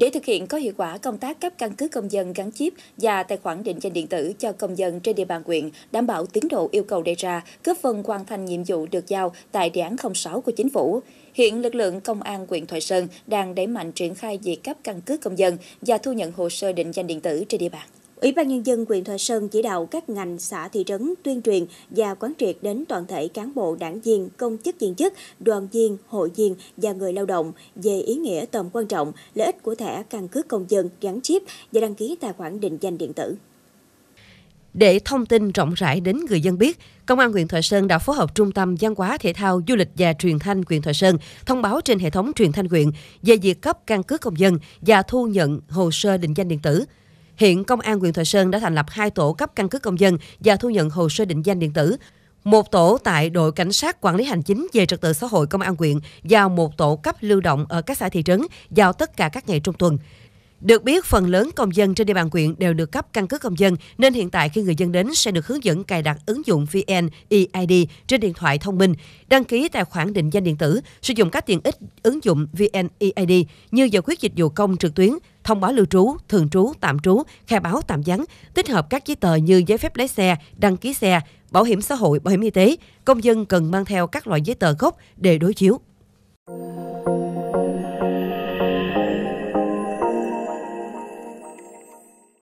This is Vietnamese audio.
Để thực hiện có hiệu quả công tác cấp căn cứ công dân gắn chip và tài khoản định danh điện tử cho công dân trên địa bàn huyện, đảm bảo tiến độ yêu cầu đề ra, góp phần hoàn thành nhiệm vụ được giao tại đề án 06 của chính phủ. Hiện lực lượng công an huyện Thoại Sơn đang đẩy mạnh triển khai việc cấp căn cứ công dân và thu nhận hồ sơ định danh điện tử trên địa bàn. Ủy ban Nhân dân huyện Thoại Sơn chỉ đạo các ngành, xã, thị trấn tuyên truyền và quán triệt đến toàn thể cán bộ, đảng viên, công chức viên chức, đoàn viên, hội viên và người lao động về ý nghĩa tầm quan trọng, lợi ích của thẻ căn cước công dân gắn chip và đăng ký tài khoản định danh điện tử. Để thông tin rộng rãi đến người dân biết, Công an huyện Thoại Sơn đã phối hợp Trung tâm Văn hóa Thể thao Du lịch và Truyền thanh huyện Thoại Sơn thông báo trên hệ thống truyền thanh huyện về việc cấp căn cước công dân và thu nhận hồ sơ định danh điện tử. Hiện Công an huyện Thoại Sơn đã thành lập hai tổ cấp căn cước công dân và thu nhận hồ sơ định danh điện tử. Một tổ tại đội cảnh sát quản lý hành chính về trật tự xã hội công an huyện và một tổ cấp lưu động ở các xã thị trấn vào tất cả các ngày trong tuần. Được biết, phần lớn công dân trên địa bàn huyện đều được cấp căn cước công dân, nên hiện tại khi người dân đến sẽ được hướng dẫn cài đặt ứng dụng VNEID trên điện thoại thông minh, đăng ký tài khoản định danh điện tử, sử dụng các tiện ích ứng dụng VNEID như giải quyết dịch vụ công trực tuyến, thông báo lưu trú, thường trú, tạm trú, khai báo tạm vắng, tích hợp các giấy tờ như giấy phép lái xe, đăng ký xe, bảo hiểm xã hội, bảo hiểm y tế. Công dân cần mang theo các loại giấy tờ gốc để đối chiếu.